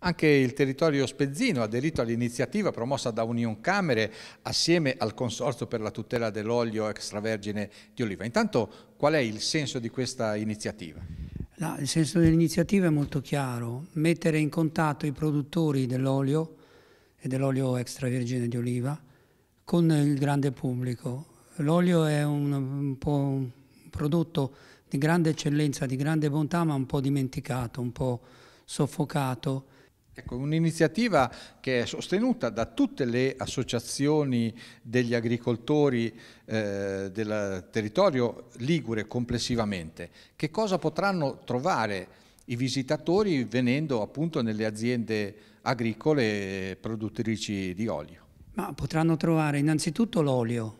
Anche il territorio spezzino ha aderito all'iniziativa promossa da Union Camere assieme al Consorzio per la tutela dell'olio extravergine di oliva. Intanto qual è il senso di questa iniziativa? No, il senso dell'iniziativa è molto chiaro, mettere in contatto i produttori dell'olio e dell'olio extravergine di oliva con il grande pubblico. L'olio è un, un, po' un prodotto di grande eccellenza, di grande bontà, ma un po' dimenticato, un po' soffocato Ecco, un'iniziativa che è sostenuta da tutte le associazioni degli agricoltori eh, del territorio ligure complessivamente. Che cosa potranno trovare i visitatori venendo appunto nelle aziende agricole produttrici di olio? Ma potranno trovare innanzitutto l'olio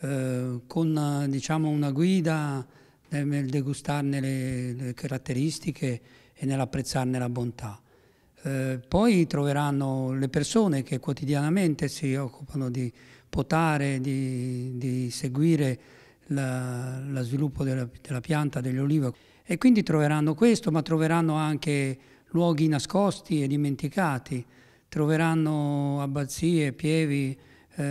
eh, con diciamo, una guida nel degustarne le, le caratteristiche e nell'apprezzarne la bontà eh, poi troveranno le persone che quotidianamente si occupano di potare, di, di seguire lo sviluppo della, della pianta delle olive e quindi troveranno questo, ma troveranno anche luoghi nascosti e dimenticati, troveranno abbazie, pievi, eh,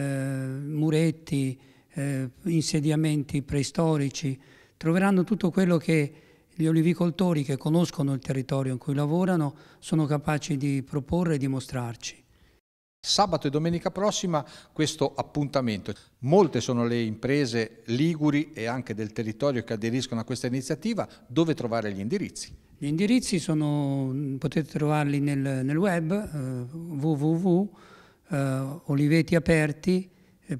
muretti, eh, insediamenti preistorici, troveranno tutto quello che gli olivicoltori che conoscono il territorio in cui lavorano sono capaci di proporre e di mostrarci. Sabato e domenica prossima questo appuntamento. Molte sono le imprese liguri e anche del territorio che aderiscono a questa iniziativa. Dove trovare gli indirizzi? Gli indirizzi sono, mm, potete trovarli nel, nel web eh, www.olivetiaperti.com. Eh, eh,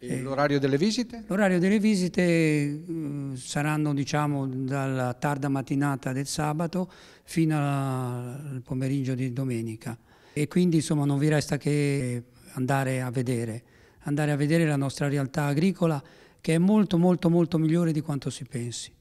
e eh. l'orario delle visite? L'orario delle visite mm, saranno diciamo dalla tarda mattinata del sabato fino al pomeriggio di domenica e quindi insomma non vi resta che andare a vedere, andare a vedere la nostra realtà agricola che è molto molto molto migliore di quanto si pensi.